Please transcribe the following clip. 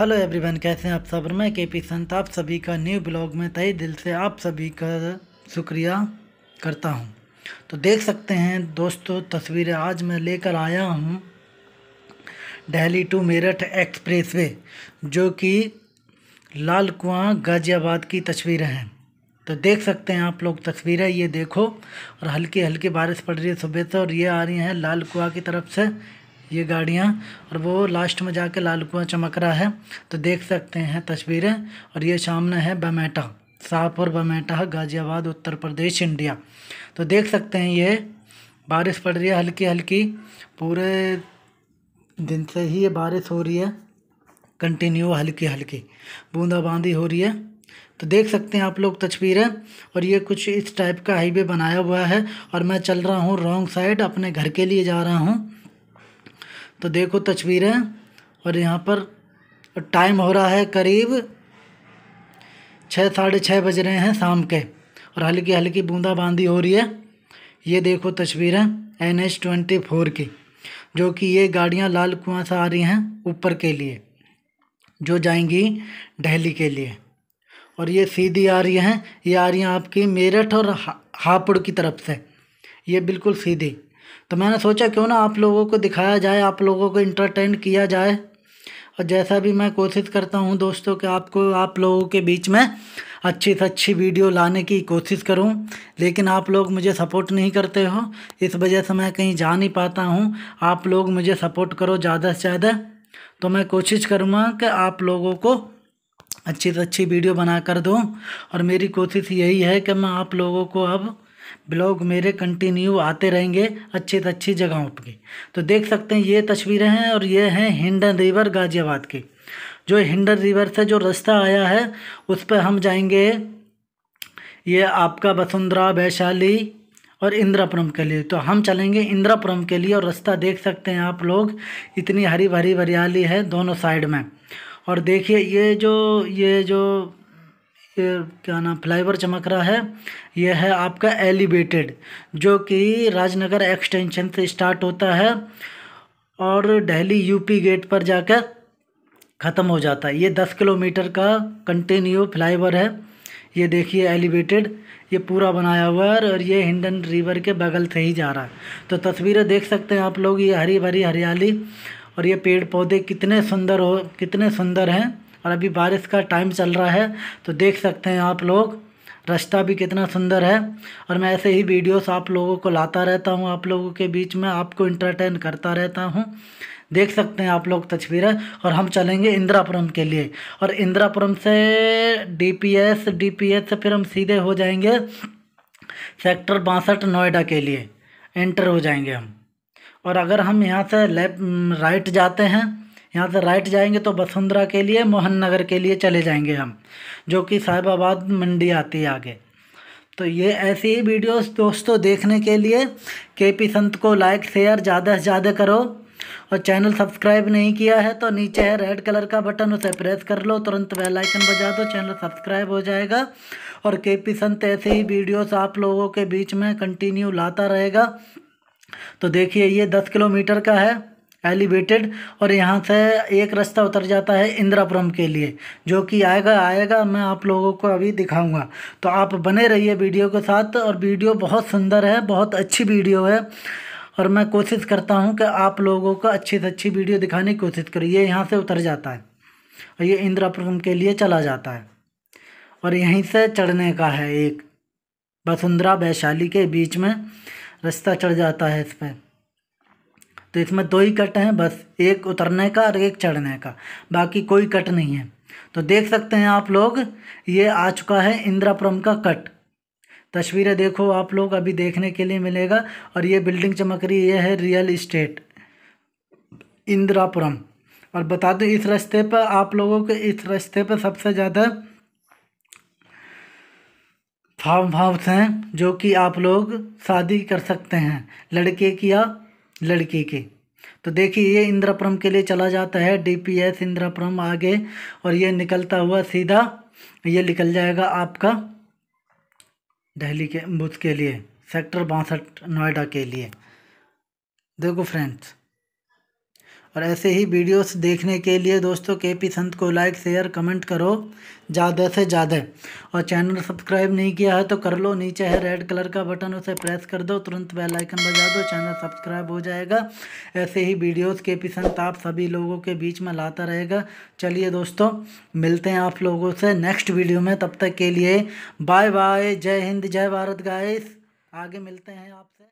hello everyone कैसे हैं आप सब मैं के पी संत आप सभी का न्यू ब्लॉग में तय दिल से आप सभी का शुक्रिया करता हूं तो देख सकते हैं दोस्तों तस्वीरें आज मैं लेकर आया हूं दिल्ली टू मेरठ एक्सप्रेसवे जो कि लाल कुआं गाज़ियाबाद की तस्वीरें हैं तो देख सकते हैं आप लोग तस्वीरें ये देखो और हल्की हल्की बारिश पड़ रही है सुबह से और ये आ रही हैं लाल कुआँ की तरफ से ये गाड़ियाँ और वो लास्ट में जाके लाल कुआँ चमक रहा है तो देख सकते हैं तस्वीरें और ये सामने है बमेटा शाहपुर बमेटा गाज़ियाबाद उत्तर प्रदेश इंडिया तो देख सकते हैं ये बारिश पड़ रही है हल्की हल्की पूरे दिन से ही ये बारिश हो रही है कंटिन्यू हल्की हल्की बूंदाबांदी हो रही है तो देख सकते हैं आप लोग तस्वीरें और ये कुछ इस टाइप का हाईवे बनाया हुआ है और मैं चल रहा हूँ रॉन्ग साइड अपने घर के लिए जा रहा हूँ तो देखो तस्वीरें और यहाँ पर टाइम हो रहा है करीब छः साढ़े छः बज रहे हैं शाम के और हल्की हल्की बूंदाबांदी हो रही है ये देखो तस्वीरें एन एच ट्वेंटी फोर की जो कि ये गाड़ियाँ लाल कुआं से आ रही हैं ऊपर के लिए जो जाएंगी दिल्ली के लिए और ये सीधी आ रही हैं ये आ रही हैं आपकी मेरठ और हापुड़ की तरफ से ये बिल्कुल सीधी तो मैंने सोचा क्यों ना आप लोगों को दिखाया जाए आप लोगों को इंटरटेन किया जाए और जैसा भी मैं कोशिश करता हूँ दोस्तों कि आपको आप लोगों के बीच में अच्छी से अच्छी वीडियो लाने की कोशिश करूं लेकिन आप लोग मुझे सपोर्ट नहीं करते हो इस वजह से मैं कहीं जा नहीं पाता हूं आप लोग मुझे सपोर्ट करो ज़्यादा से ज़्यादा तो मैं कोशिश करूँगा कि आप लोगों को अच्छी से अच्छी वीडियो बना कर दूँ और मेरी कोशिश यही है कि मैं आप लोगों को अब ब्लॉग मेरे कंटिन्यू आते रहेंगे अच्छी से अच्छी जगहों पर तो देख सकते हैं ये तस्वीरें हैं और ये हैं हिंडन रिवर गाज़ियाबाद की जो हिंडन रिवर से जो रास्ता आया है उस पर हम जाएंगे ये आपका वसुंधरा वैशाली और इंद्रापुरम के लिए तो हम चलेंगे इंदिरापुरम के लिए और रास्ता देख सकते हैं आप लोग इतनी हरी भरी हरियाली है दोनों साइड में और देखिए ये जो ये जो क्या नाम ओवर चमक रहा है यह है आपका एलिवेटेड जो कि राजनगर एक्सटेंशन से स्टार्ट होता है और दिल्ली यूपी गेट पर जाकर ख़त्म हो जाता है ये दस किलोमीटर का कंटिन्यू ओवर है ये देखिए एलिवेटेड ये पूरा बनाया हुआ है और ये हिंडन रिवर के बगल से ही जा रहा है तो तस्वीरें देख सकते हैं आप लोग ये हरी भरी हरियाली और ये पेड़ पौधे कितने सुंदर हो कितने सुंदर हैं और अभी बारिश का टाइम चल रहा है तो देख सकते हैं आप लोग रास्ता भी कितना सुंदर है और मैं ऐसे ही वीडियोस आप लोगों को लाता रहता हूँ आप लोगों के बीच में आपको इंटरटेन करता रहता हूँ देख सकते हैं आप लोग तस्वीरें और हम चलेंगे इंदिरापुरम के लिए और इंदिरापुरम से डीपीएस डीपीएस से फिर हम सीधे हो जाएंगे सेक्टर बासठ नोएडा के लिए एंटर हो जाएंगे हम और अगर हम यहाँ से लेफ्ट राइट जाते हैं यहाँ से राइट जाएंगे तो बसुंधरा के लिए मोहन नगर के लिए चले जाएंगे हम जो कि साहिबाबाद मंडी आती है आगे तो ये ऐसी ही वीडियोस दोस्तों देखने के लिए के पी संत को लाइक शेयर ज़्यादा से ज़्यादा करो और चैनल सब्सक्राइब नहीं किया है तो नीचे है रेड कलर का बटन उसे प्रेस कर लो तुरंत बेल आइकन बजा दो चैनल सब्सक्राइब हो जाएगा और के पी संत ऐसे ही वीडियोस आप लोगों के बीच में कंटिन्यू लाता रहेगा तो देखिए ये दस किलोमीटर का है एलिवेटेड और यहाँ से एक रास्ता उतर जाता है इंदिरापुरम के लिए जो कि आएगा आएगा मैं आप लोगों को अभी दिखाऊंगा तो आप बने रहिए वीडियो के साथ और वीडियो बहुत सुंदर है बहुत अच्छी वीडियो है और मैं कोशिश करता हूँ कि आप लोगों को अच्छी से अच्छी वीडियो दिखाने की कोशिश करूँ ये यहाँ से उतर जाता है और ये इंदिरापुरम के लिए चला जाता है और यहीं से चढ़ने का है एक वसुंधरा वैशाली के बीच में रास्ता चढ़ जाता है इस पर तो इसमें दो ही कट हैं बस एक उतरने का और एक चढ़ने का बाकी कोई कट नहीं है तो देख सकते हैं आप लोग ये आ चुका है इंदिरापुरम का कट तस्वीरें देखो आप लोग अभी देखने के लिए मिलेगा और ये बिल्डिंग चमक रही ये है रियल इस्टेट इंदिरापुरम और बता दो इस रास्ते पर आप लोगों के इस रास्ते पर सबसे ज़्यादा फार्म हाउस हैं जो कि आप लोग शादी कर सकते हैं लड़के की या लड़की की तो देखिए ये इंद्रापुरम के लिए चला जाता है डीपीएस इंद्रप्रम आगे और ये निकलता हुआ सीधा ये निकल जाएगा आपका दिल्ली के बुध के लिए सेक्टर बासठ नोएडा के लिए देखो फ्रेंड्स और ऐसे ही वीडियोस देखने के लिए दोस्तों के पी संत को लाइक शेयर कमेंट करो ज़्यादा से ज़्यादा और चैनल सब्सक्राइब नहीं किया है तो कर लो नीचे है रेड कलर का बटन उसे प्रेस कर दो तुरंत बेल आइकन बजा दो चैनल सब्सक्राइब हो जाएगा ऐसे ही वीडियोस के पी संत आप सभी लोगों के बीच में लाता रहेगा चलिए दोस्तों मिलते हैं आप लोगों से नेक्स्ट वीडियो में तब तक के लिए बाय बाय जय हिंद जय भारत गाइस आगे मिलते हैं आपसे